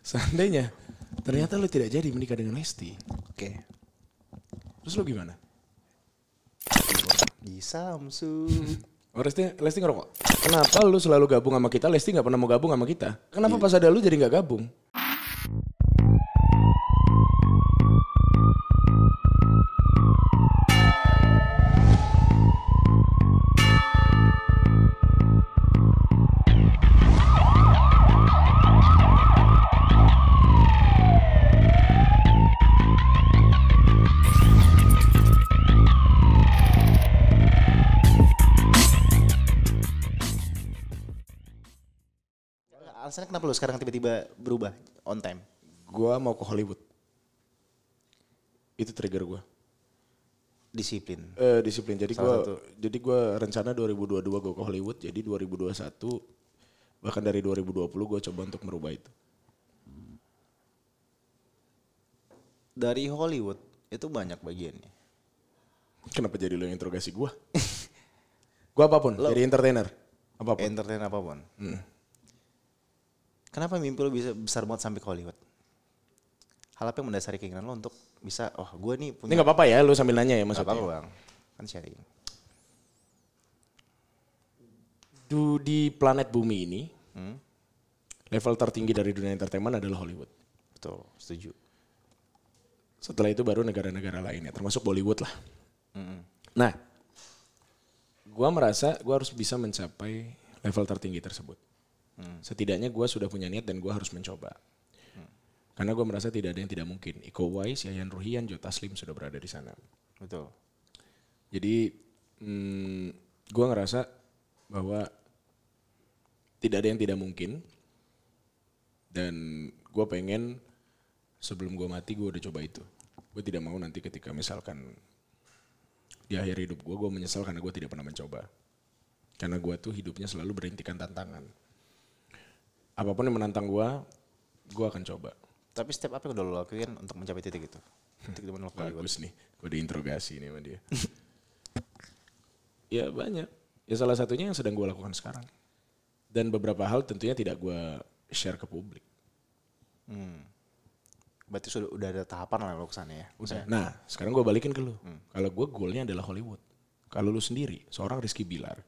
Seandainya ternyata lu tidak jadi menikah dengan Lesti. Oke. Okay. Terus lu gimana? Di Samsung. oh Lesti, Lesti ngerokok? Kenapa lu selalu gabung sama kita, Lesti nggak pernah mau gabung sama kita? Kenapa yeah. pas ada lu jadi nggak gabung? kenapa lu sekarang tiba-tiba berubah on time? Gua mau ke Hollywood. Itu trigger gua. Disiplin. Eh disiplin. Jadi Salah gua satu. jadi gua rencana 2022 gua ke Hollywood, jadi 2021 bahkan dari 2020 gua coba untuk merubah itu. Dari Hollywood itu banyak bagiannya. Kenapa jadi lo yang interogasi gue? gua apapun, lo, jadi entertainer. Apapun. Entertainer apapun. Hmm Kenapa mimpi lo bisa besar banget sampai ke Hollywood? Hal apa yang mendasari keinginan lo untuk bisa, oh gue nih punya... Ini gak apa-apa ya lo sambil nanya ya maksudnya. Gak apa-apa bang, kan sharing. Du, di planet bumi ini, hmm? level tertinggi dari dunia entertainment adalah Hollywood. Betul, setuju. Setelah itu baru negara-negara lainnya, termasuk Bollywood lah. hmm Nah, gue merasa gue harus bisa mencapai level tertinggi tersebut. Hmm. Setidaknya gue sudah punya niat dan gue harus mencoba. Hmm. Karena gue merasa tidak ada yang tidak mungkin. Iko Wise, Yayan Ruhian, jota slim sudah berada di sana. Betul. Jadi hmm, gue ngerasa bahwa tidak ada yang tidak mungkin. Dan gue pengen sebelum gue mati gue udah coba itu. Gue tidak mau nanti ketika misalkan di akhir hidup gue, gue menyesal karena gue tidak pernah mencoba. Karena gue tuh hidupnya selalu berhentikan tantangan apapun yang menantang gue, gue akan coba. Tapi step apa yang udah lo lakuin untuk mencapai titik itu? Titik di mana lo Bagus nih, gue diinterogasi nih sama dia. ya banyak. Ya salah satunya yang sedang gue lakukan sekarang. Dan beberapa hal tentunya tidak gue share ke publik. Hmm. Berarti sudah udah ada tahapan lah lo kesana ya? Udah. Nah, sekarang gue balikin ke lo. Hmm. Kalau gue goalnya adalah Hollywood. Kalau lo sendiri, seorang Rizky Bilar,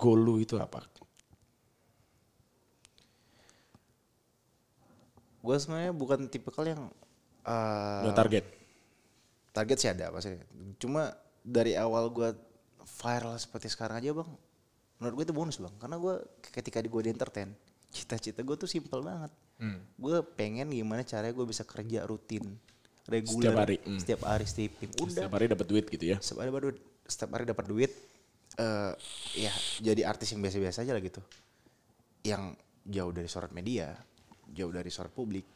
goal lu itu apa? gue sebenarnya bukan tipikal yang uh, target target sih ada pasti cuma dari awal gue viral seperti sekarang aja bang menurut gue itu bonus bang karena gue ketika di gue di entertain cita-cita gue tuh simple banget hmm. gue pengen gimana caranya gue bisa kerja rutin reguler setiap hari hmm. setiap hari stepping udah setiap hari dapat duit gitu ya setiap hari dapat duit setiap hari dapat duit uh, ya jadi artis yang biasa-biasa aja lah gitu yang jauh dari sorot media jauh dari sorot publik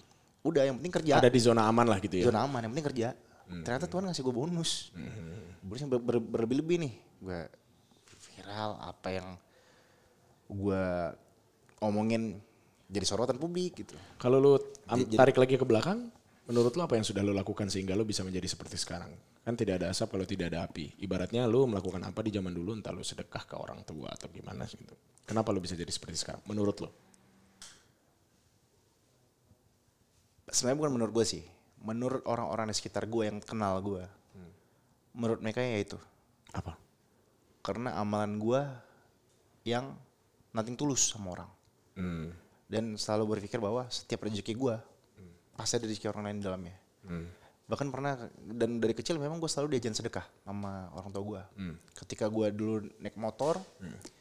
udah yang penting kerja ada di zona aman lah gitu ya zona aman yang penting kerja hmm. ternyata Tuhan ngasih gue bonus hmm. bonusnya ber, ber, berlebih-lebih nih gue viral apa yang gue omongin jadi sorotan publik gitu kalau lu tarik lagi ke belakang menurut lo apa yang sudah lo lakukan sehingga lo bisa menjadi seperti sekarang? Kan tidak ada asap kalau tidak ada api. Ibaratnya lo melakukan apa di zaman dulu entah lo sedekah ke orang tua atau gimana gitu. Kenapa lo bisa jadi seperti sekarang menurut lo? sebenarnya bukan menurut gue sih menurut orang-orang di sekitar gue yang kenal gue hmm. menurut mereka ya itu apa karena amalan gue yang nanti tulus sama orang hmm. dan selalu berpikir bahwa setiap rezeki gue hmm. pasti ada rezeki orang lain di dalamnya hmm. bahkan pernah dan dari kecil memang gue selalu diajarin sedekah sama orang tua gue hmm. ketika gue dulu naik motor hmm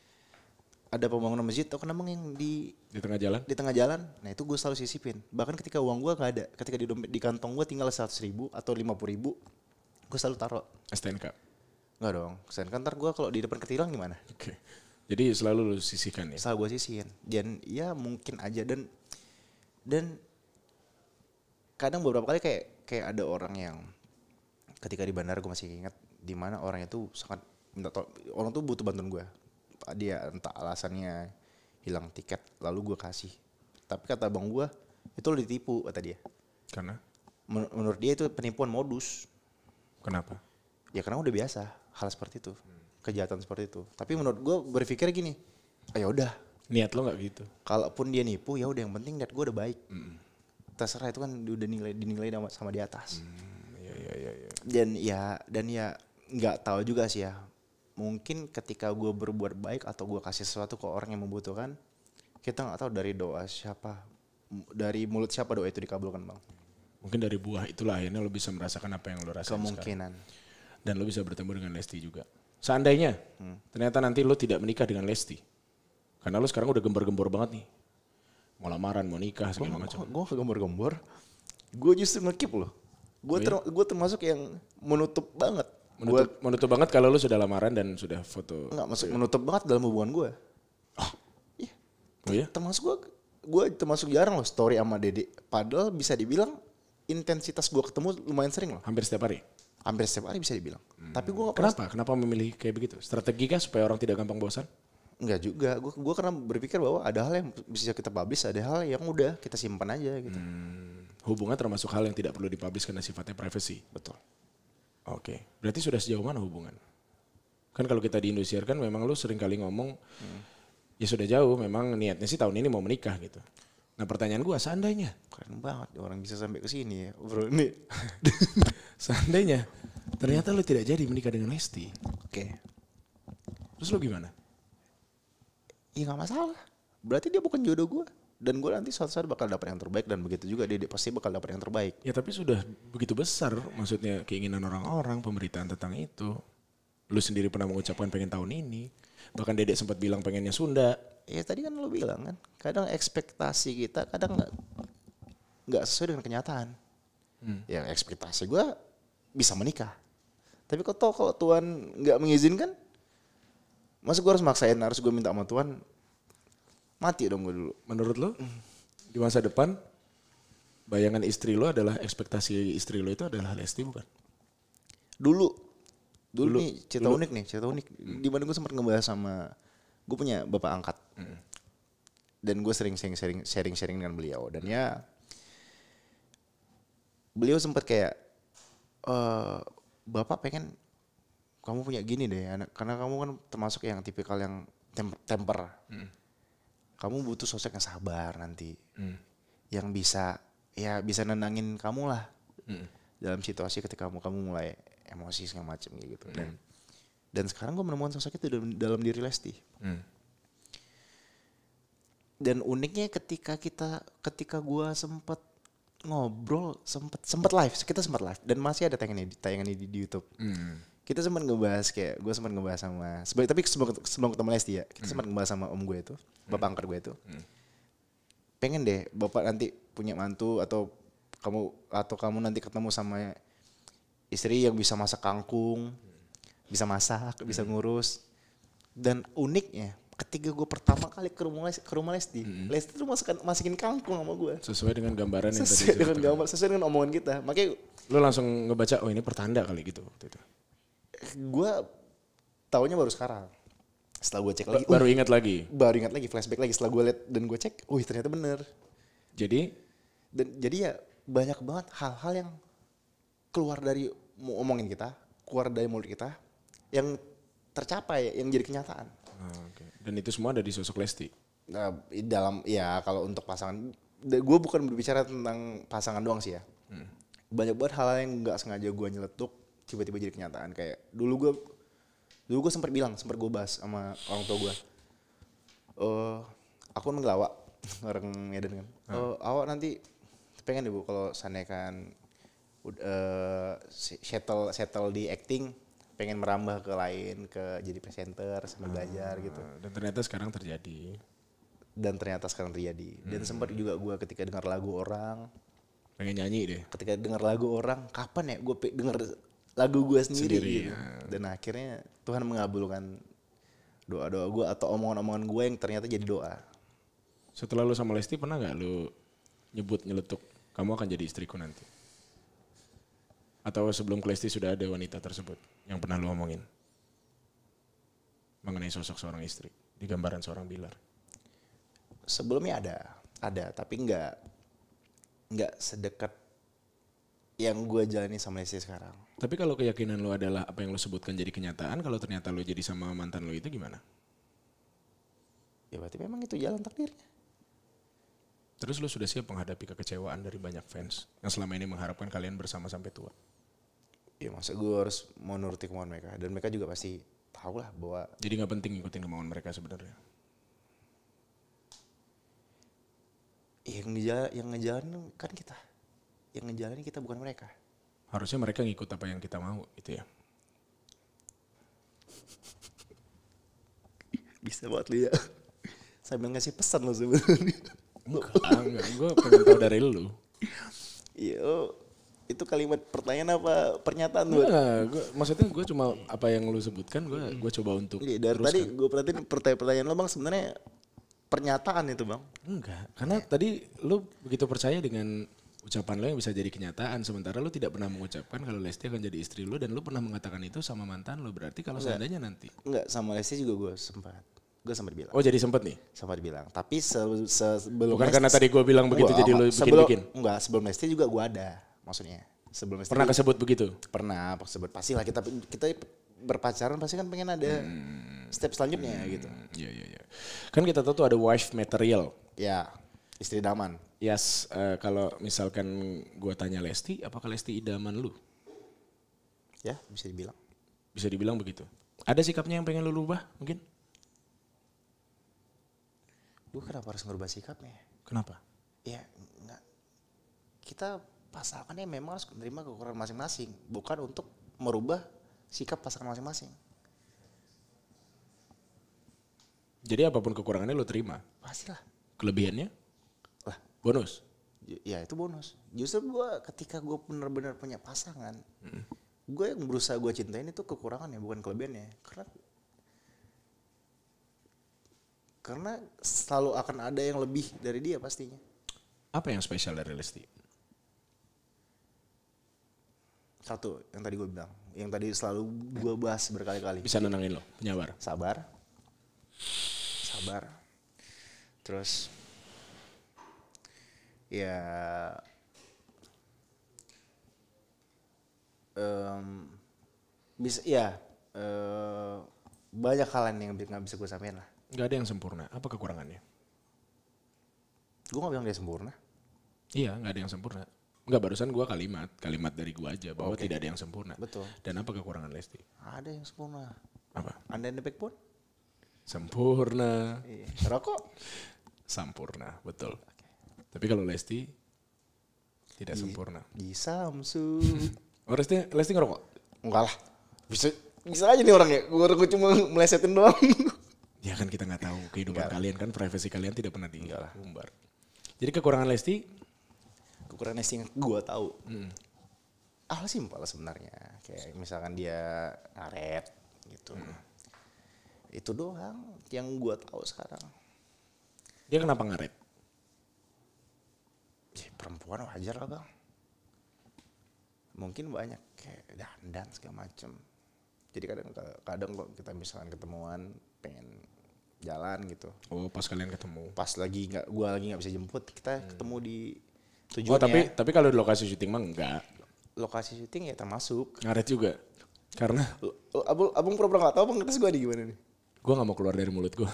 ada pembangunan masjid atau kenapa yang di di tengah jalan di tengah jalan nah itu gue selalu sisipin bahkan ketika uang gue nggak ada ketika di dompet di kantong gue tinggal seratus ribu atau lima puluh ribu gue selalu taruh STNK nggak dong STNK ntar gue kalau di depan ketilang gimana oke okay. jadi selalu lu sisihkan ya selalu gue sisihin dan ya mungkin aja dan dan kadang beberapa kali kayak kayak ada orang yang ketika di bandara gue masih ingat di mana orang itu sangat minta tolong orang tuh butuh bantuan gue dia ya, entah alasannya hilang tiket lalu gue kasih tapi kata bang gue itu lo ditipu kata dia karena Men menurut dia itu penipuan modus kenapa ya karena udah biasa hal seperti itu kejahatan seperti itu tapi menurut gue berpikir gini ayo ah, ya udah niat lo nggak gitu kalaupun dia nipu ya udah yang penting niat gue udah baik mm. terserah itu kan udah nilai dinilai sama di atas mm, iya, iya, iya, iya. dan ya dan ya nggak tahu juga sih ya mungkin ketika gue berbuat baik atau gue kasih sesuatu ke orang yang membutuhkan kita nggak tahu dari doa siapa dari mulut siapa doa itu dikabulkan bang mungkin dari buah itulah akhirnya lo bisa merasakan apa yang lo rasakan kemungkinan sekarang. dan lo bisa bertemu dengan Lesti juga seandainya hmm. ternyata nanti lo tidak menikah dengan Lesti karena lo sekarang udah gembar-gembor banget nih mau lamaran mau nikah segala macam gue gak gembor-gembor gue justru ngekip lo gue oh iya? termasuk yang menutup banget menutup, gua, menutup banget kalau lu sudah lamaran dan sudah foto. Enggak, maksud iya. menutup banget dalam hubungan gue. Oh. Iya. Oh iya? Termasuk gue, gue termasuk jarang loh story sama Dede. Padahal bisa dibilang intensitas gue ketemu lumayan sering loh. Hampir setiap hari? Hampir setiap hari bisa dibilang. Hmm. Tapi gue Kenapa? Kenapa memilih kayak begitu? Strategi kah supaya orang tidak gampang bosan? Enggak juga. Gue gua karena berpikir bahwa ada hal yang bisa kita publish, ada hal yang udah kita simpan aja gitu. Hmm. Hubungan termasuk hal yang tidak perlu dipublish karena sifatnya privacy. Betul. Oke, berarti sudah sejauh mana hubungan? Kan kalau kita di Indonesia kan memang lu sering kali ngomong hmm. ya sudah jauh memang niatnya sih tahun ini mau menikah gitu. Nah pertanyaan gue seandainya. Keren banget orang bisa sampai ke sini ya bro ini. seandainya ternyata lu tidak jadi menikah dengan Lesti. Oke. Okay. Terus lu gimana? Ya gak masalah. Berarti dia bukan jodoh gue dan gue nanti suatu saat bakal dapat yang terbaik dan begitu juga dia pasti bakal dapat yang terbaik. Ya tapi sudah begitu besar maksudnya keinginan orang-orang pemberitaan tentang itu. Lu sendiri pernah mengucapkan pengen tahun ini. Bahkan dedek sempat bilang pengennya Sunda. Ya tadi kan lu bilang kan, kadang ekspektasi kita kadang nggak nggak sesuai dengan kenyataan. Hmm. Ya ekspektasi gue bisa menikah. Tapi kok kalau tuan nggak mengizinkan, masa gue harus maksain harus gue minta sama tuan mati dong gue dulu. Menurut lo di masa depan bayangan istri lo adalah ekspektasi istri lo itu adalah Lesti bukan? Dulu. Dulu, dulu nih cerita dulu. unik nih, cerita unik. Hmm. Di mana gue sempat ngebahas sama gue punya bapak angkat. Hmm. Dan gue sering sering sharing sharing sharing dengan beliau dan ya beliau sempat kayak e, bapak pengen kamu punya gini deh anak karena kamu kan termasuk yang tipikal yang temper, temper. Hmm kamu butuh sosok yang sabar nanti hmm. yang bisa ya bisa nenangin kamu lah hmm. dalam situasi ketika kamu kamu mulai emosi segala macam gitu hmm. dan dan sekarang gue menemukan sosok itu dalam, dalam diri Lesti hmm. dan uniknya ketika kita ketika gue sempet ngobrol sempet sempet live kita sempet live dan masih ada tayangan ini tayangan di, di YouTube hmm kita sempat ngebahas kayak gue sempat ngebahas sama tapi sebelum sebelum ketemu Lesti ya kita hmm. sempat ngebahas sama om gue itu hmm. bapak angker gue itu hmm. pengen deh bapak nanti punya mantu atau kamu atau kamu nanti ketemu sama istri yang bisa masak kangkung hmm. bisa masak hmm. bisa ngurus dan uniknya ketika gue pertama kali ke rumah Lesti, ke rumah Lesti, hmm. Lesti tuh masakan masukin kangkung sama gue. Sesuai dengan gambaran yang sesuai tadi. Sesuai dengan gambar, sesuai dengan omongan kita. Makanya lu langsung ngebaca oh ini pertanda kali gitu waktu itu gue taunya baru sekarang setelah gue cek lagi baru uh, ingat lagi baru ingat lagi flashback lagi setelah gue lihat dan gue cek wih ternyata bener jadi dan jadi ya banyak banget hal-hal yang keluar dari omongin kita keluar dari mulut kita yang tercapai yang jadi kenyataan ah, okay. dan itu semua ada di sosok lesti nah, dalam ya kalau untuk pasangan gue bukan berbicara tentang pasangan doang sih ya hmm. banyak banget hal, -hal yang nggak sengaja gue nyeletuk tiba-tiba jadi kenyataan kayak dulu gue dulu gue sempat bilang sempat gue bahas sama orang tua gue uh, aku emang manggil orang Medan kan oh uh, eh, awak nanti pengen deh bu kalau sana kan uh, settle settle di acting pengen merambah ke lain ke jadi presenter sambil hmm. belajar gitu dan ternyata sekarang terjadi dan ternyata sekarang terjadi dan hmm. sempat juga gue ketika dengar lagu orang pengen nyanyi deh ketika dengar lagu orang kapan ya gue denger lagu gue sendiri, sendiri gitu. ya. dan akhirnya Tuhan mengabulkan doa-doa gue atau omongan-omongan gue yang ternyata jadi doa setelah lu sama Lesti pernah nggak lu nyebut nyeletuk kamu akan jadi istriku nanti atau sebelum ke Lesti sudah ada wanita tersebut yang pernah lu omongin mengenai sosok seorang istri di gambaran seorang Bilar sebelumnya ada ada tapi nggak nggak sedekat yang gue jalani sama Leslie sekarang. Tapi kalau keyakinan lo adalah apa yang lo sebutkan jadi kenyataan, kalau ternyata lo jadi sama mantan lo itu gimana? Ya berarti memang itu jalan takdirnya. Terus lo sudah siap menghadapi kekecewaan dari banyak fans yang selama ini mengharapkan kalian bersama sampai tua? Ya masa gue harus menuruti kemauan mereka dan mereka juga pasti tahu lah bahwa. Jadi nggak penting ngikutin kemauan mereka sebenarnya. Yang ngejalan, yang ngejalan kan kita yang ngejalanin kita bukan mereka. Harusnya mereka ngikut apa yang kita mau gitu ya. Bisa buat lu ya. Sambil ngasih pesan lo sebenarnya. Enggak, enggak. Gue pengen tau dari lu. Yo, iya, oh, itu kalimat pertanyaan apa pernyataan lu? Enggak, gua, maksudnya gue cuma apa yang lu sebutkan gue gue coba untuk. Iya, dari teruskan. tadi gue perhatiin pertanyaan-pertanyaan lu bang sebenarnya pernyataan itu bang? Enggak, karena tadi lu begitu percaya dengan ucapan lo yang bisa jadi kenyataan sementara lo tidak pernah mengucapkan kalau Lesti akan jadi istri lo dan lo pernah mengatakan itu sama mantan lo berarti kalau enggak, seandainya nanti enggak sama Lesti juga gue sempat gue sempat bilang oh jadi sempat nih sempat bilang tapi se -se sebelum bukan Lesti, karena tadi gue bilang begitu gua, jadi lo bikin sebelum, bikin enggak sebelum Lesti juga gue ada maksudnya sebelum Lesti pernah juga, kesebut begitu pernah kesebut pasti lah kita kita berpacaran pasti kan pengen ada hmm, step selanjutnya gitu. hmm, gitu iya iya iya kan kita tahu tuh ada wife material ya istri daman Yes, uh, kalau misalkan gue tanya Lesti, apakah Lesti idaman lu? Ya, bisa dibilang. Bisa dibilang begitu. Ada sikapnya yang pengen lu rubah mungkin? Gue kenapa harus ngubah sikapnya? Kenapa? Ya, enggak. Kita pasangannya memang harus menerima kekurangan masing-masing. Bukan untuk merubah sikap pasangan masing-masing. Jadi apapun kekurangannya lu terima? Pastilah. Kelebihannya? bonus ya itu bonus justru gue ketika gue benar-benar punya pasangan hmm. gue yang berusaha gue cintain itu ya, bukan kelebihannya karena karena selalu akan ada yang lebih dari dia pastinya apa yang spesial dari Lesti satu yang tadi gue bilang yang tadi selalu gue bahas berkali-kali bisa nenangin lo penyabar sabar sabar terus ya um, bisa ya uh, banyak hal yang nggak bisa gue sampein lah nggak ada yang sempurna apa kekurangannya gue nggak bilang dia sempurna iya nggak ada yang sempurna Enggak barusan gue kalimat kalimat dari gue aja bahwa okay. tidak ada yang sempurna betul dan apa kekurangan lesti ada yang sempurna apa anda yang pun sempurna iya. rokok sempurna betul tapi kalau Lesti tidak di, sempurna. bisa Samsung. oh, Lesti, Lesti ngerokok? Enggak lah. Bisa bisa aja nih orang ya. Gue, cuma melesetin doang. ya kan kita nggak tahu kehidupan Enggak. kalian kan privasi kalian tidak pernah tinggal Umbar. Jadi kekurangan Lesti? Kekurangan Lesti yang gue tahu. Hmm. Ah, simpel sebenarnya. Kayak misalkan dia ngaret gitu. Hmm. Itu doang yang gue tahu sekarang. Dia kenapa ngaret? perempuan wajar lah bang mungkin banyak kayak dandan segala macem jadi kadang kadang kok kita misalkan ketemuan pengen jalan gitu oh pas kalian ketemu pas lagi nggak gua lagi nggak bisa jemput kita hmm. ketemu di tujuan oh tapi tapi kalau di lokasi syuting mah enggak lokasi syuting ya termasuk ngaret juga karena abang abang pura-pura nggak tahu bang terus gua di gimana nih gua nggak mau keluar dari mulut gua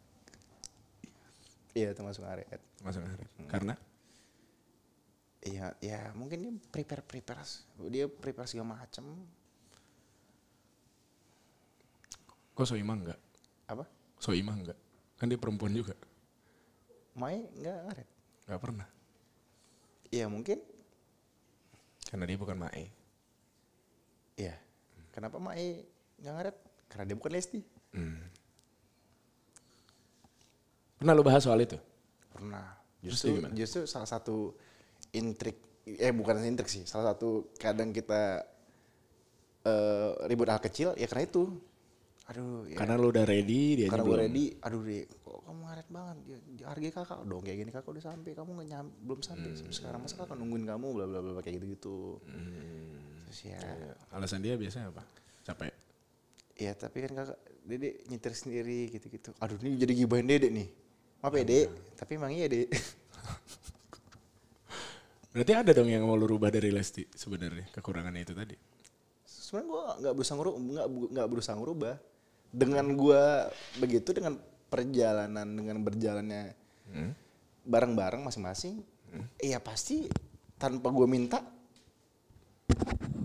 iya termasuk ngaret Masuk ngaret Hmm. Karena Iya, ya mungkin dia prepare prepare dia prepare segala macam. Kok so iman enggak? Apa? so iman enggak? Kan dia perempuan juga. Mai enggak ngaret? Enggak pernah. Iya mungkin. Karena dia bukan mai Iya. Hmm. Kenapa mai enggak ngaret? Karena dia bukan Lesti. Hmm. Pernah lo bahas soal itu? pernah. Justru justru, salah satu intrik eh bukan intrik sih, salah satu kadang kita uh, ribut hal kecil ya karena itu. Aduh, ya. Karena lo udah ready, dia Karena gue ready, aduh deh, kok kamu ngaret banget, ya, harga kakak dong kayak gini kakak udah sampai, kamu nggak nyam, belum sampai, hmm. sekarang masa kakak nungguin kamu, bla bla bla kayak gitu gitu. Hmm. Terus ya. Iya. Alasan dia biasanya apa? Capek. Iya tapi kan kakak, dede nyetir sendiri gitu gitu. Aduh ini jadi gibahin dede nih. Maaf ya, pede, tapi emang iya deh. Berarti ada dong yang mau lu rubah dari Lesti sebenarnya kekurangannya itu tadi. Sebenarnya gue nggak berusaha ngurubah, nggak nggak berusaha ngerubah. Dengan gue begitu dengan perjalanan dengan berjalannya hmm? bareng-bareng masing-masing, hmm? iya hmm? pasti tanpa gue minta.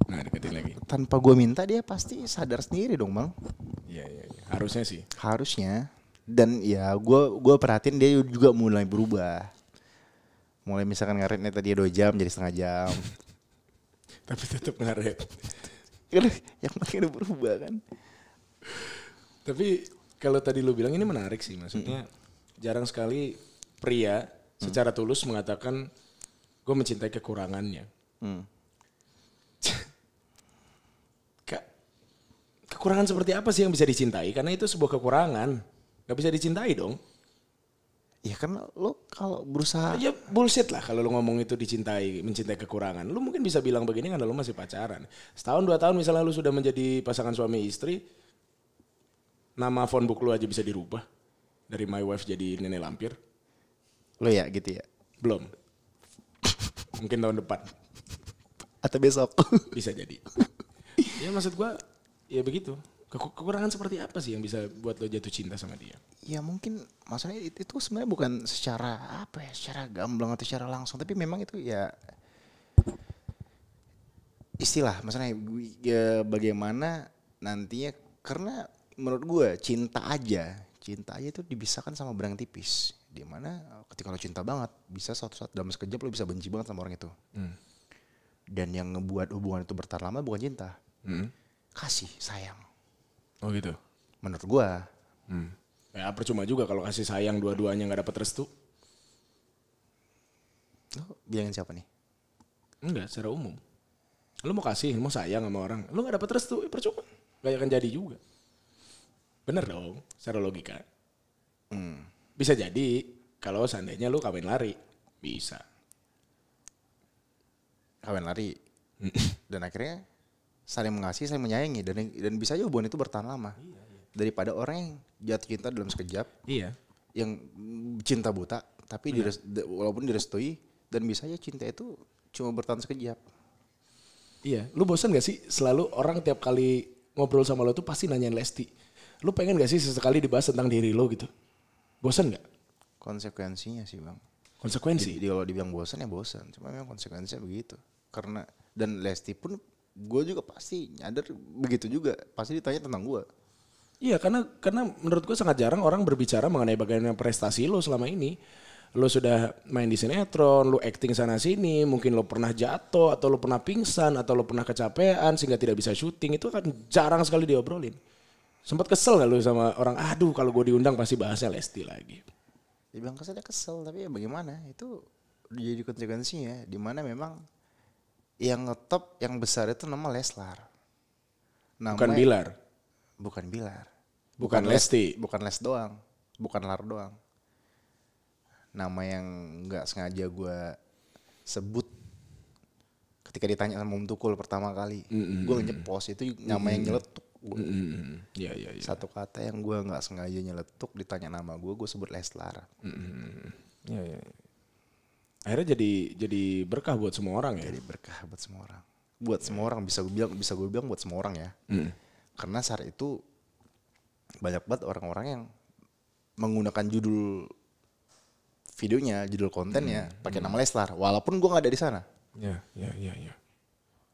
Nah deketin lagi. Tanpa gue minta dia pasti sadar sendiri dong bang. Iya iya. iya. Harusnya sih. Harusnya dan ya gue gue perhatiin dia juga mulai berubah mulai misalkan ngaretnya tadi dua jam jadi setengah jam tapi tetap ngaret kan yang penting udah berubah kan tapi kalau tadi lu bilang ini menarik sih maksudnya mm. jarang sekali pria mm. secara tulus mengatakan gue mencintai kekurangannya mm. kekurangan seperti apa sih yang bisa dicintai karena itu sebuah kekurangan Gak bisa dicintai dong. Ya karena lo kalau berusaha ya bullshit lah kalau lo ngomong itu dicintai, mencintai kekurangan. Lo mungkin bisa bilang begini karena lo masih pacaran. Setahun dua tahun misalnya lo sudah menjadi pasangan suami istri, nama phonebook lo aja bisa dirubah dari my wife jadi nenek lampir. Lo ya gitu ya? Belum. mungkin tahun depan. Atau besok. bisa jadi. ya maksud gue, ya begitu kekurangan seperti apa sih yang bisa buat lo jatuh cinta sama dia? Ya mungkin maksudnya itu, sebenarnya bukan secara apa ya, secara gamblang atau secara langsung, tapi memang itu ya istilah maksudnya ya bagaimana nantinya karena menurut gue cinta aja cinta aja itu dibisakan sama berang tipis di mana ketika lo cinta banget bisa suatu saat dalam sekejap lo bisa benci banget sama orang itu hmm. dan yang ngebuat hubungan itu bertahan lama bukan cinta hmm. kasih sayang Oh gitu. Menurut gua. Hmm. Ya percuma juga kalau kasih sayang dua-duanya nggak dapat restu. Lo bilangin siapa nih? Enggak, secara umum. Lo mau kasih, mau sayang sama orang. Lo nggak dapat restu, ya percuma. Gak akan jadi juga. Bener dong, secara logika. Hmm. Bisa jadi kalau seandainya lo kawin lari. Bisa. Kawin lari. Hmm. Dan akhirnya saling mengasihi, saling menyayangi dan dan bisa aja hubungan itu bertahan lama. Iya, iya. Daripada orang yang jatuh cinta dalam sekejap. Iya. Yang cinta buta tapi iya. dires, walaupun direstui dan bisa aja cinta itu cuma bertahan sekejap. Iya, lu bosan gak sih selalu orang tiap kali ngobrol sama lo tuh pasti nanyain Lesti. Lu pengen gak sih sesekali dibahas tentang diri lo gitu? Bosan gak? Konsekuensinya sih bang. Konsekuensi? Jadi kalau dibilang bosan ya bosan. Cuma memang konsekuensinya begitu. Karena dan Lesti pun gue juga pasti nyadar begitu juga pasti ditanya tentang gue iya karena karena menurut gue sangat jarang orang berbicara mengenai bagaimana prestasi lo selama ini lo sudah main di sinetron, lo acting sana sini, mungkin lo pernah jatuh atau lo pernah pingsan atau lo pernah kecapean sehingga tidak bisa syuting itu kan jarang sekali diobrolin. Sempat kesel gak lo sama orang, aduh kalau gue diundang pasti bahasnya Lesti lagi. Dibilang kesel ya kesel, tapi ya bagaimana itu jadi konsekuensinya di mana memang yang ngetop yang besar itu nama Leslar. Namanya, bukan Bilar. Bukan Bilar. Bukan, bukan Lesti. Les, bukan Les doang. Bukan Lar doang. Nama yang nggak sengaja gue sebut ketika ditanya sama Om Tukul pertama kali. Mm -hmm. Gue nyepos itu nama mm -hmm. yang nyeletuk. Gue. Mm -hmm. yeah, yeah, yeah. Satu kata yang gue nggak sengaja nyeletuk ditanya nama gue, gue sebut Leslar. Mm -hmm. Iya, yeah, yeah akhirnya jadi jadi berkah buat semua orang ya jadi berkah buat semua orang buat semua orang bisa gue bilang bisa gue bilang buat semua orang ya mm. karena saat itu banyak banget orang-orang yang menggunakan judul videonya judul kontennya mm. pakai mm. nama Leslar walaupun gue nggak ada di sana ya ya ya ya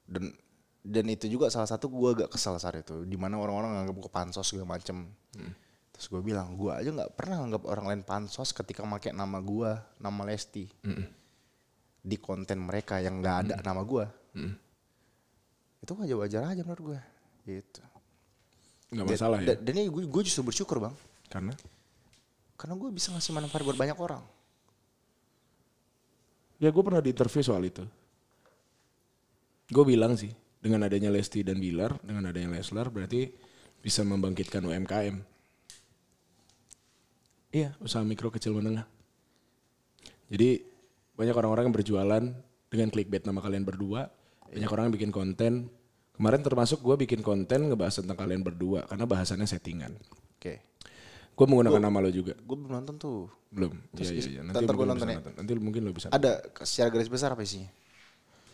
dan dan itu juga salah satu gue agak kesal saat itu di mana orang-orang nganggap gue pansos segala macem mm. terus gue bilang gue aja nggak pernah nganggap orang lain pansos ketika pakai nama gue nama Lesti mm -mm di konten mereka yang nggak ada hmm. nama gue hmm. itu wajar-wajar aja menurut gue gitu nggak masalah dan, ya dan ini gue, justru bersyukur bang karena karena gue bisa ngasih manfaat buat banyak orang ya gue pernah di diinterview soal itu gue bilang sih dengan adanya Lesti dan Bilar dengan adanya Leslar berarti bisa membangkitkan UMKM iya usaha mikro kecil menengah jadi banyak orang-orang yang berjualan dengan clickbait nama kalian berdua banyak orang yang bikin konten kemarin termasuk gue bikin konten ngebahas tentang kalian berdua karena bahasannya settingan oke okay. gue menggunakan gua, nama lo juga gue belum nonton tuh belum Terus ya, ya, ya. nanti gue nonton, ya. nonton nanti mungkin lo bisa ada secara garis besar apa sih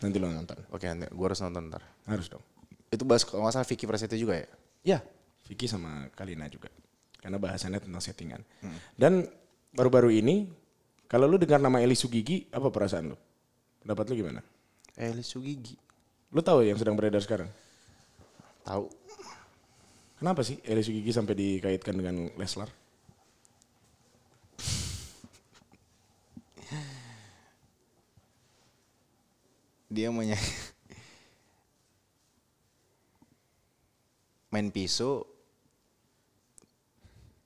nanti lo nonton oke okay, gue harus nonton ntar harus dong itu bahas kalau nggak salah Vicky Prasetyo juga ya ya Vicky sama Kalina juga karena bahasannya tentang settingan hmm. dan baru-baru ini kalau lu dengar nama Eli Sugigi, apa perasaan lu? Pendapat lu gimana? Eli Sugigi. Lu tahu yang sedang beredar sekarang? Tahu. Kenapa sih Eli Sugigi sampai dikaitkan dengan Leslar? Dia punya main pisau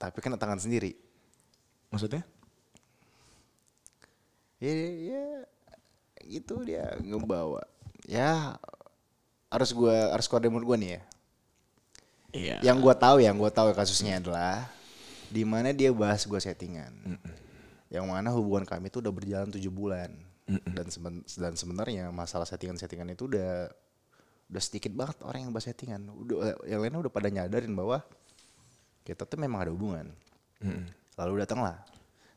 tapi kena tangan sendiri. Maksudnya? ya, ya itu dia ngebawa ya harus gua, harus keluar dari mulut nih ya iya. yang gua tahu yang gua tahu ya kasusnya adalah di mana dia bahas gua settingan mm -mm. yang mana hubungan kami itu udah berjalan tujuh bulan mm -mm. dan seben, dan sebenarnya masalah settingan settingan itu udah udah sedikit banget orang yang bahas settingan udah yang lainnya udah pada nyadarin bahwa kita tuh memang ada hubungan mm -mm. lalu datanglah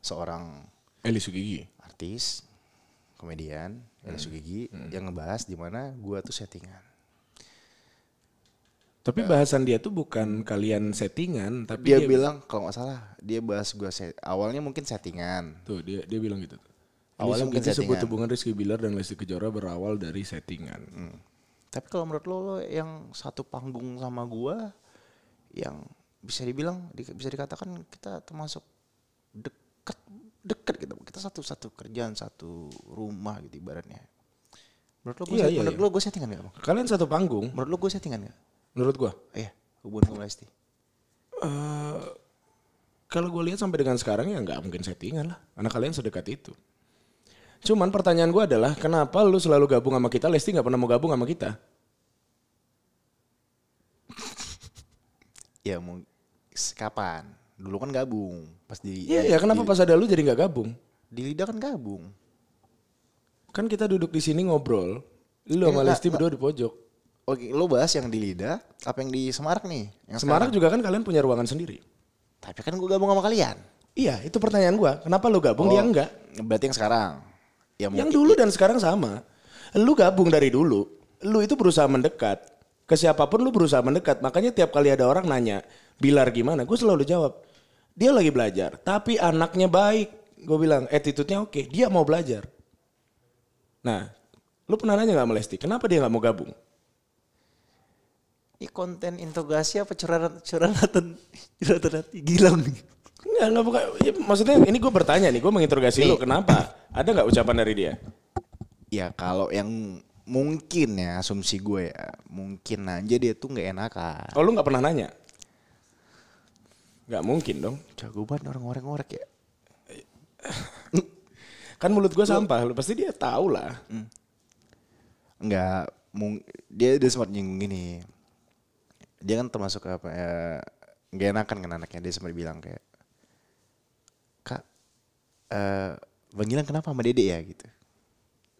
seorang Eli Sugigi. Artis, komedian, hmm. Eli Sugigi hmm. yang ngebahas di mana gua tuh settingan. Tapi uh, bahasan dia tuh bukan kalian settingan, tapi dia, dia bilang kalau nggak salah dia bahas gua set, awalnya mungkin settingan. Tuh dia dia bilang gitu. Awalnya mungkin disebut hubungan Rizky Bilar dan Lesti Kejora berawal dari settingan. Hmm. Tapi kalau menurut lo, lo yang satu panggung sama gua yang bisa dibilang bisa dikatakan kita termasuk dekat gitu kita satu satu kerjaan satu rumah gitu ibaratnya menurut lo gue iya, iya, menurut iya. lo gue settingan gak bang kalian satu panggung menurut lo gue settingan gak menurut gue iya hubungan kamu Lesti uh, kalau gue lihat sampai dengan sekarang ya nggak mungkin settingan lah anak kalian sedekat itu cuman pertanyaan gue adalah kenapa lu selalu gabung sama kita Lesti nggak pernah mau gabung sama kita ya mau kapan Dulu kan gabung. Pas di Iya, ya, kenapa di, pas ada lu jadi nggak gabung? Di Lida kan gabung. Kan kita duduk di sini ngobrol. Lu sama Listi berdua di pojok. Oke, lo bahas yang di lidah, apa yang di semarang nih? Yang Semarang juga kan kalian punya ruangan sendiri. Tapi kan gue gabung sama kalian. Iya, itu pertanyaan gua Kenapa lu gabung, oh, dia enggak? Berarti yang sekarang. Ya yang dulu dan sekarang sama. Lu gabung dari dulu. Lu itu berusaha mendekat. Ke siapapun lu berusaha mendekat. Makanya tiap kali ada orang nanya, Bilar gimana? Gue selalu jawab, dia lagi belajar. Tapi anaknya baik. Gue bilang, attitude-nya oke. Okay. Dia mau belajar. Nah, lu pernah nanya gak melesti, Kenapa dia gak mau gabung? Ini konten interogasi apa curhatan curhatan curhatan hati gila nih. Enggak, enggak buka, Ya, maksudnya ini gue bertanya nih, gue menginterogasi lo lu kenapa? Ada nggak ucapan dari dia? Ya kalau yang mungkin ya asumsi gue ya mungkin aja dia tuh nggak enakan oh lu nggak pernah nanya nggak mungkin dong jago banget orang orang ngorek ya kan mulut gue sampah lu pasti dia tahu lah Enggak, hmm. nggak mung dia udah sempat nyinggung gini dia kan termasuk apa ya nggak enakan kan anaknya dia sempat bilang kayak kak eh uh, bang Gilang kenapa sama dede ya gitu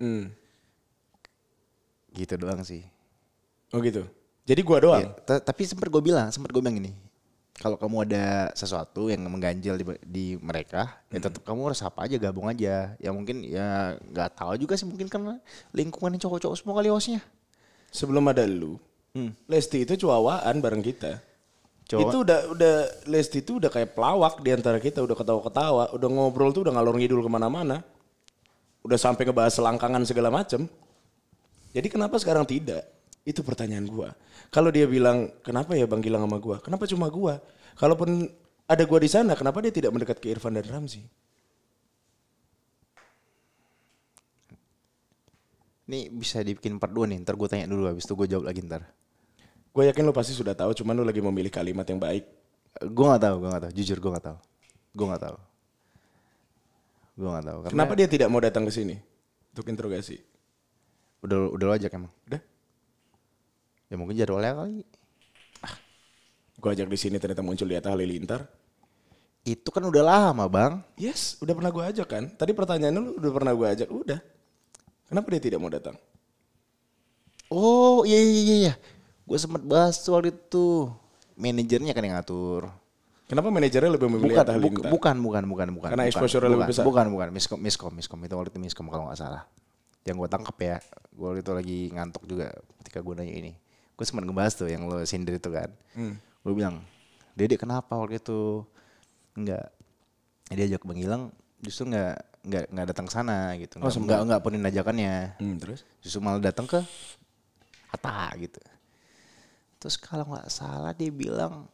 hmm. Gitu doang sih. Oh gitu. Jadi gua doang. Ya, tapi sempat gua bilang, sempat gua bilang ini. Kalau kamu ada sesuatu yang mengganjal di, di mereka, ya hmm. ya tetap kamu harus apa aja, gabung aja. Ya mungkin ya nggak tahu juga sih mungkin karena lingkungan cowok-cowok semua kali hostnya. Sebelum ada lu, hmm. Lesti itu cuawaan bareng kita. Cowok. Itu udah udah Lesti itu udah kayak pelawak di antara kita, udah ketawa-ketawa, udah ngobrol tuh udah ngalor ngidul kemana-mana. Udah sampai ngebahas selangkangan segala macem. Jadi kenapa sekarang tidak? Itu pertanyaan gua. Kalau dia bilang kenapa ya Bang Gilang sama gua? Kenapa cuma gua?" Kalaupun ada gua di sana, kenapa dia tidak mendekat ke Irfan dan Ramzi? Ini bisa dibikin part 2 nih, ntar gue tanya dulu habis itu gue jawab lagi ntar. Gue yakin lo pasti sudah tahu, cuman lo lagi memilih kalimat yang baik. Gue gak tahu, gue gak tahu. Jujur gue gak tahu. Gue gak tahu. Gue gak tahu. Kenapa dia tidak mau datang ke sini untuk interogasi? Udah udah lo ajak emang? Udah. Ya mungkin jadwalnya kali. Ah, gue ajak di sini ternyata muncul di atas Halilintar. Itu kan udah lama bang. Yes, udah pernah gue ajak kan. Tadi pertanyaannya lu udah pernah gue ajak. Udah. Kenapa dia tidak mau datang? Oh iya iya iya. iya. Gue sempat bahas soal itu. Manajernya kan yang ngatur. Kenapa manajernya lebih memilih bukan, Atta Halilintar? Bukan, bukan, bukan, bukan. Karena exposure bukan, lebih bukan, besar? Bukan, bukan. Miskom, miskom, miskom. Itu waktu itu miskom kalau gak salah yang gue tangkap ya gue itu lagi ngantuk juga ketika gue nanya ini gue sempat ngebahas tuh yang lo sindir itu kan hmm. gue bilang dedek kenapa waktu itu nggak dia ajak bang justru nggak nggak nggak datang sana gitu nggak oh, nggak nggak punin ajakannya hmm, terus justru malah datang ke Hatta gitu terus kalau nggak salah dia bilang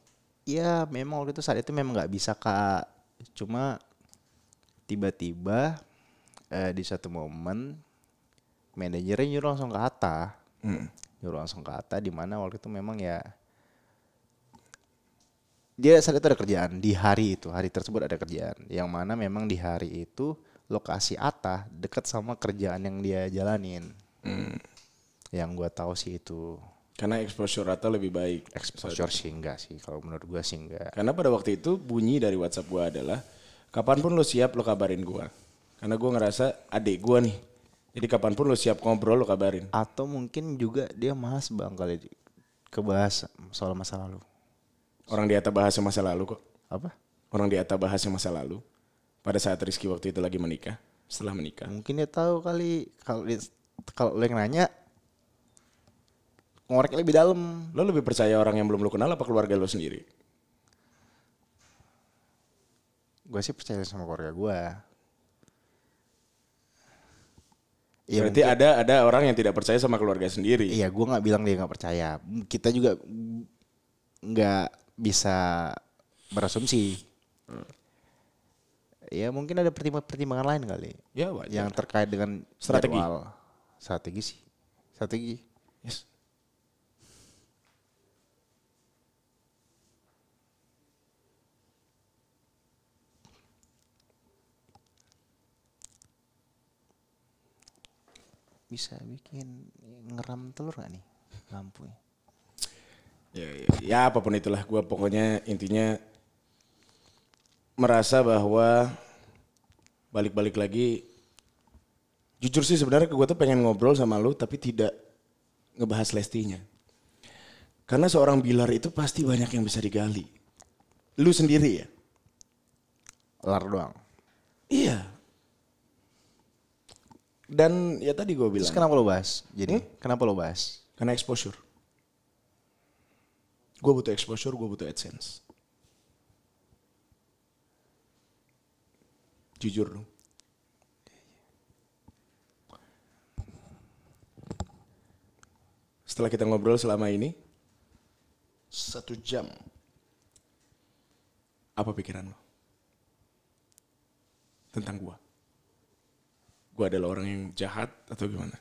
ya memang waktu itu saat itu memang nggak bisa kak cuma tiba-tiba uh, di satu momen manajernya nyuruh langsung ke Atta hmm. nyuruh langsung ke Atta di mana waktu itu memang ya dia saat itu ada kerjaan di hari itu hari tersebut ada kerjaan yang mana memang di hari itu lokasi Atta dekat sama kerjaan yang dia jalanin hmm. yang gue tahu sih itu karena exposure atau lebih baik exposure sih enggak sih kalau menurut gue sih enggak karena pada waktu itu bunyi dari WhatsApp gue adalah kapanpun lo siap lo kabarin gue karena gue ngerasa adik gue nih jadi kapanpun lo siap ngobrol lo kabarin. Atau mungkin juga dia malas bang kali kebahas soal masa lalu. Orang di atas bahasnya masa lalu kok. Apa? Orang di atas bahasnya masa lalu. Pada saat Rizky waktu itu lagi menikah, setelah menikah. Mungkin dia tahu kali kalau kalau lo yang nanya ngorek lebih dalam. Lo lebih percaya orang yang belum lo kenal apa keluarga lo sendiri? Gue sih percaya sama keluarga gue Ya, Berarti mungkin. ada ada orang yang tidak percaya sama keluarga sendiri. Iya, gue nggak bilang dia nggak percaya. Kita juga nggak bisa berasumsi. Hmm. mungkin ada pertimbangan-pertimbangan lain kali. Ya wajar. Yang terkait dengan strategi. Jadwal. Strategi sih. Strategi. bisa bikin ngeram telur gak nih lampu ya, ya, ya, ya apapun itulah gue pokoknya intinya merasa bahwa balik-balik lagi jujur sih sebenarnya gue tuh pengen ngobrol sama lu tapi tidak ngebahas lestinya karena seorang bilar itu pasti banyak yang bisa digali lu sendiri ya lar doang iya dan ya tadi gue bilang. Terus kenapa lo bahas? Jadi hmm? kenapa lo bahas? Karena exposure. Gue butuh exposure, gue butuh AdSense. Jujur dong. Setelah kita ngobrol selama ini, satu jam, apa pikiran lo? Tentang gue gue adalah orang yang jahat atau gimana?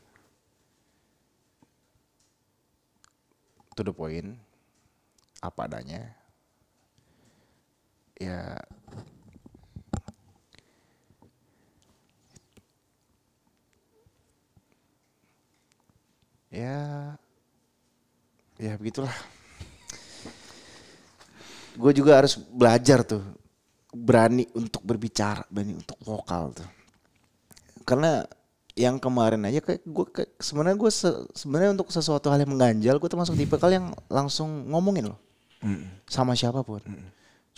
To the point, apa adanya. Ya, ya ya begitulah gue juga harus belajar tuh berani untuk berbicara berani untuk vokal tuh karena yang kemarin aja kayak gue kayak, sebenarnya gue se, sebenarnya untuk sesuatu hal yang mengganjal gue termasuk tipe kali yang langsung ngomongin loh mm. sama siapapun mm.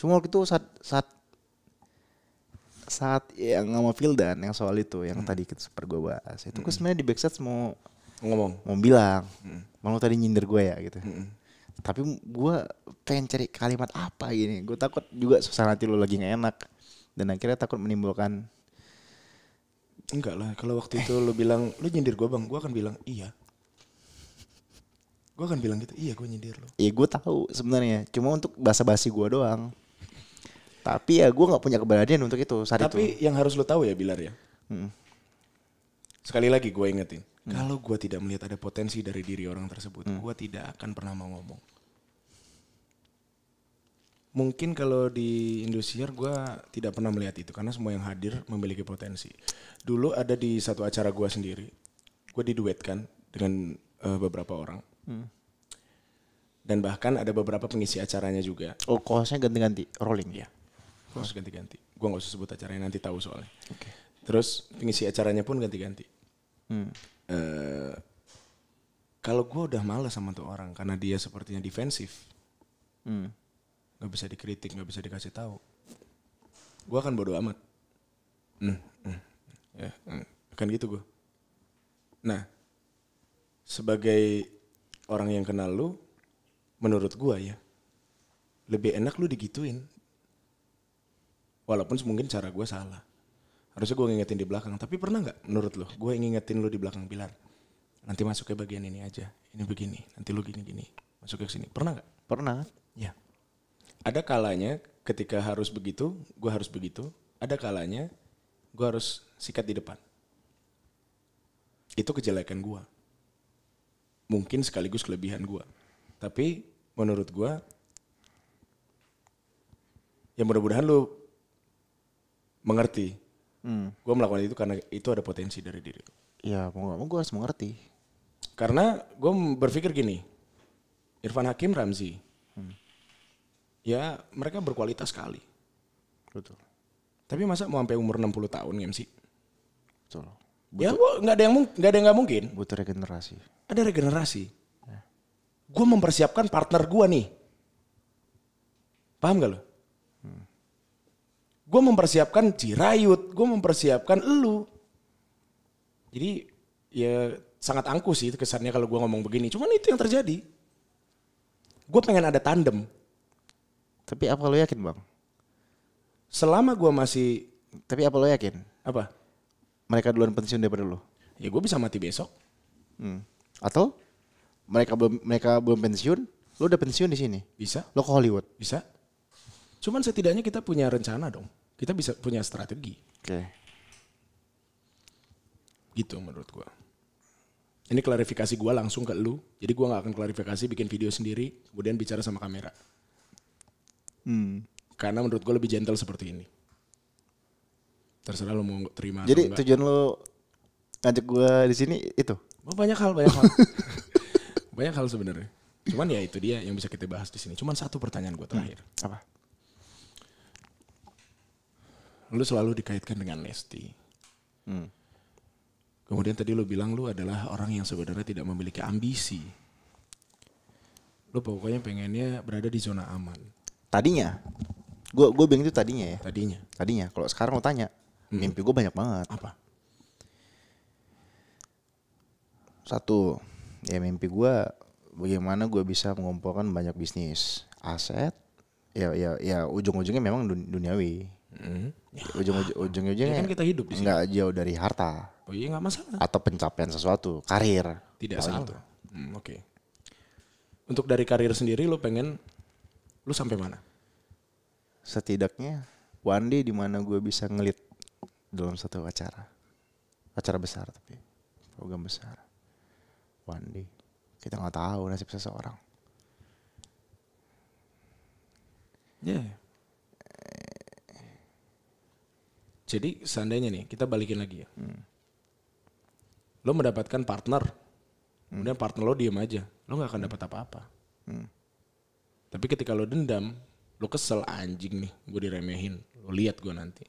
cuma waktu itu saat saat saat yang mau feel dan yang soal itu yang mm. tadi kita super gue bahas itu mm. gue sebenarnya di backstage mau ngomong mau bilang mm. malu tadi nyindir gue ya gitu mm. tapi gue pengen cari kalimat apa gini gue takut juga susah nanti lo lagi gak enak dan akhirnya takut menimbulkan Enggak lah, kalau waktu itu lo bilang, lo nyindir gue bang, gue akan bilang iya. Gue akan bilang gitu, iya gue nyindir lo. Iya gue tahu sebenarnya, cuma untuk basa-basi gue doang. Tapi ya gue gak punya keberanian untuk itu saat Tapi itu. yang harus lo tahu ya Bilar ya. Hmm. Sekali lagi gue ingetin, hmm. kalau gue tidak melihat ada potensi dari diri orang tersebut, hmm. gue tidak akan pernah mau ngomong. Mungkin kalau di Indosiar gue tidak pernah melihat itu karena semua yang hadir memiliki potensi dulu ada di satu acara gue sendiri gue diduetkan dengan uh, beberapa orang hmm. dan bahkan ada beberapa pengisi acaranya juga oh kosnya ganti-ganti rolling ya oh. ganti-ganti gue nggak usah sebut acaranya nanti tahu soalnya okay. terus pengisi acaranya pun ganti-ganti hmm. uh, kalau gue udah malas sama tuh orang karena dia sepertinya defensif hmm. bisa dikritik nggak bisa dikasih tahu gue akan bodoh amat hmm, ya eh, kan gitu gue nah sebagai orang yang kenal lu menurut gue ya lebih enak lu digituin walaupun mungkin cara gue salah harusnya gue ngingetin di belakang tapi pernah nggak menurut lo gue ngingetin lu di belakang pilar nanti masuk ke bagian ini aja ini begini nanti lu gini gini masuk ke sini pernah nggak pernah ya ada kalanya ketika harus begitu gue harus begitu ada kalanya gue harus sikat di depan. Itu kejelekan gue. Mungkin sekaligus kelebihan gue. Tapi menurut gue, ya mudah-mudahan lu mengerti. Hmm. Gue melakukan itu karena itu ada potensi dari diri Ya mau gak mau gue harus mengerti. Karena gue berpikir gini, Irfan Hakim, Ramzi, hmm. ya mereka berkualitas sekali. Betul. Tapi masa mau sampai umur 60 tahun MC? Betul. Gitu ya, Butuh, ya nggak ada yang nggak ada yang nggak mungkin. Butuh regenerasi. Ada regenerasi. Ya. Gue mempersiapkan partner gue nih. Paham gak lo? Hmm. Gue mempersiapkan Cirayut, gue mempersiapkan elu. Jadi ya sangat angkuh sih kesannya kalau gue ngomong begini. Cuman itu yang terjadi. Gue pengen ada tandem. Tapi apa lo yakin bang? Selama gue masih... Tapi apa lo yakin? Apa? mereka duluan pensiun daripada lo? Ya gue bisa mati besok. Hmm. Atau mereka belum mereka belum pensiun, lo udah pensiun di sini? Bisa. Lo ke Hollywood? Bisa. Cuman setidaknya kita punya rencana dong. Kita bisa punya strategi. Oke. Okay. Gitu menurut gue. Ini klarifikasi gue langsung ke lu. Jadi gue gak akan klarifikasi bikin video sendiri. Kemudian bicara sama kamera. Hmm. Karena menurut gue lebih gentle seperti ini terserah lo mau terima jadi tujuan lo ngajak gue di sini itu oh, banyak hal banyak hal banyak hal sebenarnya cuman ya itu dia yang bisa kita bahas di sini cuman satu pertanyaan gue hmm, terakhir hmm. apa Lo selalu dikaitkan dengan Lesti hmm. kemudian tadi lo bilang lo adalah orang yang sebenarnya tidak memiliki ambisi Lo pokoknya pengennya berada di zona aman tadinya gue gue bilang itu tadinya ya tadinya tadinya kalau sekarang lo tanya Hmm. Mimpi gue banyak banget. Apa? Satu, ya mimpi gue bagaimana gue bisa mengumpulkan banyak bisnis, aset, ya ya ya ujung-ujungnya memang duniawi. Hmm. Ya, ujung-ujung ujung-ujungnya ya kan kita hidup di sini. Enggak jauh dari harta. Oh iya nggak masalah. Atau pencapaian sesuatu, karir. Tidak salah. Gitu. Hmm, Oke. Okay. Untuk dari karir sendiri lo pengen lo sampai mana? Setidaknya one day di mana gue bisa ngelit dalam satu acara acara besar tapi program besar one day kita nggak tahu nasib seseorang ya yeah. jadi seandainya nih kita balikin lagi ya hmm. lo mendapatkan partner hmm. kemudian partner lo diem aja lo nggak akan dapat apa-apa hmm. tapi ketika lo dendam lo kesel anjing nih gue diremehin lo lihat gue nanti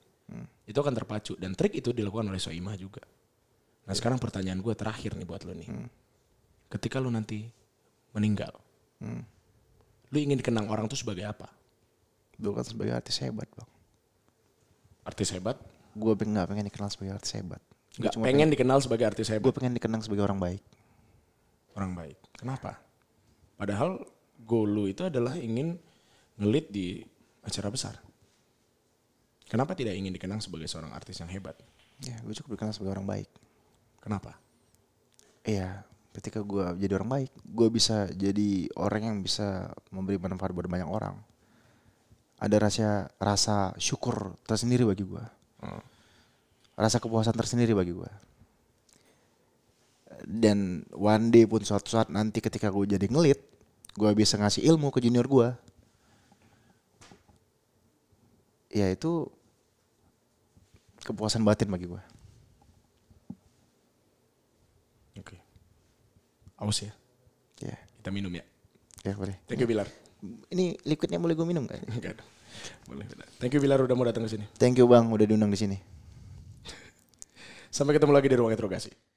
itu akan terpacu dan trik itu dilakukan oleh Soimah juga. Nah sekarang pertanyaan gue terakhir nih buat lo nih, hmm. ketika lo nanti meninggal, hmm. lo ingin dikenang orang tuh sebagai apa? Gue kan sebagai artis hebat bang. Artis hebat? Gue nggak pengen dikenal sebagai artis hebat. Gak cuma pengen, pengen dikenal sebagai artis hebat. Gue pengen dikenang sebagai orang baik. Orang baik. Kenapa? Padahal goal lo itu adalah ingin ngelit di acara besar. Kenapa tidak ingin dikenang sebagai seorang artis yang hebat? Ya, gue cukup dikenang sebagai orang baik. Kenapa? Iya, ketika gue jadi orang baik, gue bisa jadi orang yang bisa memberi manfaat buat banyak orang. Ada rasa rasa syukur tersendiri bagi gue. Hmm. Rasa kepuasan tersendiri bagi gue. Dan one day pun suatu saat nanti ketika gue jadi ngelit, gue bisa ngasih ilmu ke junior gue. Ya itu kepuasan batin bagi gue. Oke. Okay. Aus ya? Iya. Yeah. Kita minum ya? Ya yeah, boleh. Thank you Bilar. Ini liquidnya boleh gue minum kan? Enggak. boleh. Thank you Bilar udah mau datang ke sini. Thank you Bang udah diundang di sini. Sampai ketemu lagi di ruang interogasi.